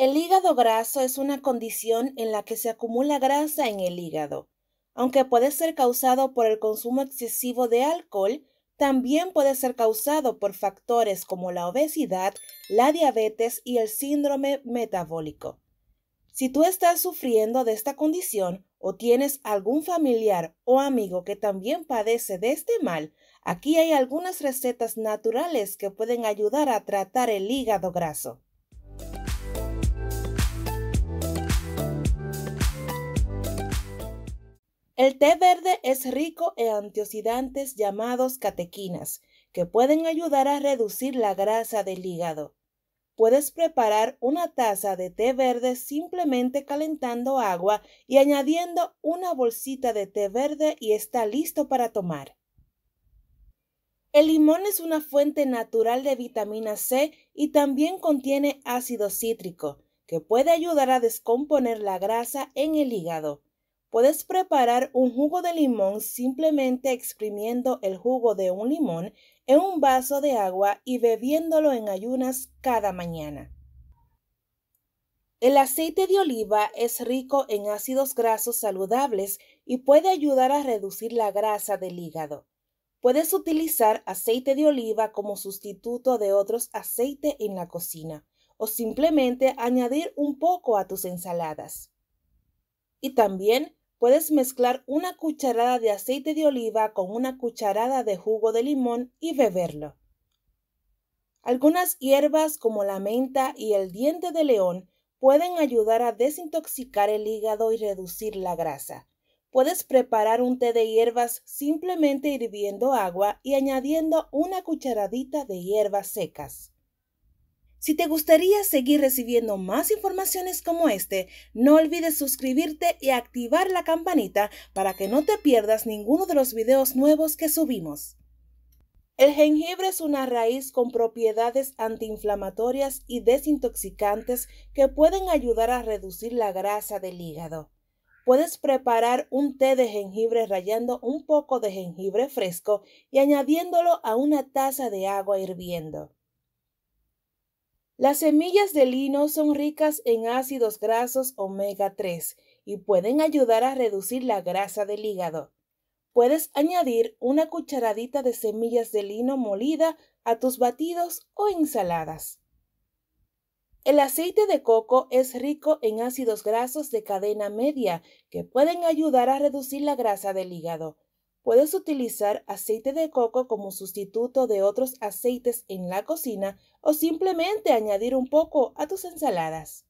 El hígado graso es una condición en la que se acumula grasa en el hígado. Aunque puede ser causado por el consumo excesivo de alcohol, también puede ser causado por factores como la obesidad, la diabetes y el síndrome metabólico. Si tú estás sufriendo de esta condición o tienes algún familiar o amigo que también padece de este mal, aquí hay algunas recetas naturales que pueden ayudar a tratar el hígado graso. El té verde es rico en antioxidantes llamados catequinas, que pueden ayudar a reducir la grasa del hígado. Puedes preparar una taza de té verde simplemente calentando agua y añadiendo una bolsita de té verde y está listo para tomar. El limón es una fuente natural de vitamina C y también contiene ácido cítrico, que puede ayudar a descomponer la grasa en el hígado. Puedes preparar un jugo de limón simplemente exprimiendo el jugo de un limón en un vaso de agua y bebiéndolo en ayunas cada mañana. El aceite de oliva es rico en ácidos grasos saludables y puede ayudar a reducir la grasa del hígado. Puedes utilizar aceite de oliva como sustituto de otros aceites en la cocina o simplemente añadir un poco a tus ensaladas. Y también Puedes mezclar una cucharada de aceite de oliva con una cucharada de jugo de limón y beberlo. Algunas hierbas como la menta y el diente de león pueden ayudar a desintoxicar el hígado y reducir la grasa. Puedes preparar un té de hierbas simplemente hirviendo agua y añadiendo una cucharadita de hierbas secas. Si te gustaría seguir recibiendo más informaciones como este, no olvides suscribirte y activar la campanita para que no te pierdas ninguno de los videos nuevos que subimos. El jengibre es una raíz con propiedades antiinflamatorias y desintoxicantes que pueden ayudar a reducir la grasa del hígado. Puedes preparar un té de jengibre rallando un poco de jengibre fresco y añadiéndolo a una taza de agua hirviendo. Las semillas de lino son ricas en ácidos grasos omega 3 y pueden ayudar a reducir la grasa del hígado. Puedes añadir una cucharadita de semillas de lino molida a tus batidos o ensaladas. El aceite de coco es rico en ácidos grasos de cadena media que pueden ayudar a reducir la grasa del hígado. Puedes utilizar aceite de coco como sustituto de otros aceites en la cocina o simplemente añadir un poco a tus ensaladas.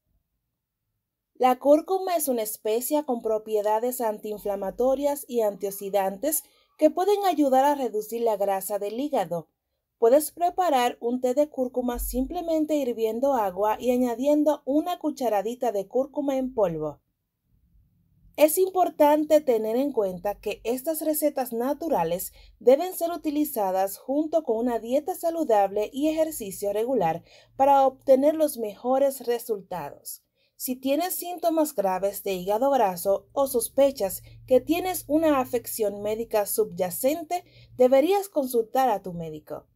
La cúrcuma es una especia con propiedades antiinflamatorias y antioxidantes que pueden ayudar a reducir la grasa del hígado. Puedes preparar un té de cúrcuma simplemente hirviendo agua y añadiendo una cucharadita de cúrcuma en polvo. Es importante tener en cuenta que estas recetas naturales deben ser utilizadas junto con una dieta saludable y ejercicio regular para obtener los mejores resultados. Si tienes síntomas graves de hígado graso o sospechas que tienes una afección médica subyacente, deberías consultar a tu médico.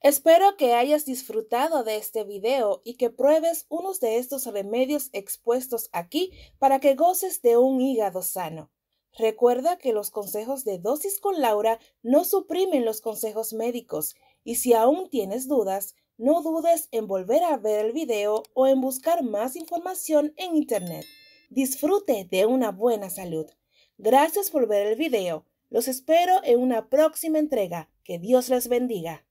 Espero que hayas disfrutado de este video y que pruebes unos de estos remedios expuestos aquí para que goces de un hígado sano. Recuerda que los consejos de Dosis con Laura no suprimen los consejos médicos y si aún tienes dudas, no dudes en volver a ver el video o en buscar más información en internet. Disfrute de una buena salud. Gracias por ver el video. Los espero en una próxima entrega. Que Dios les bendiga.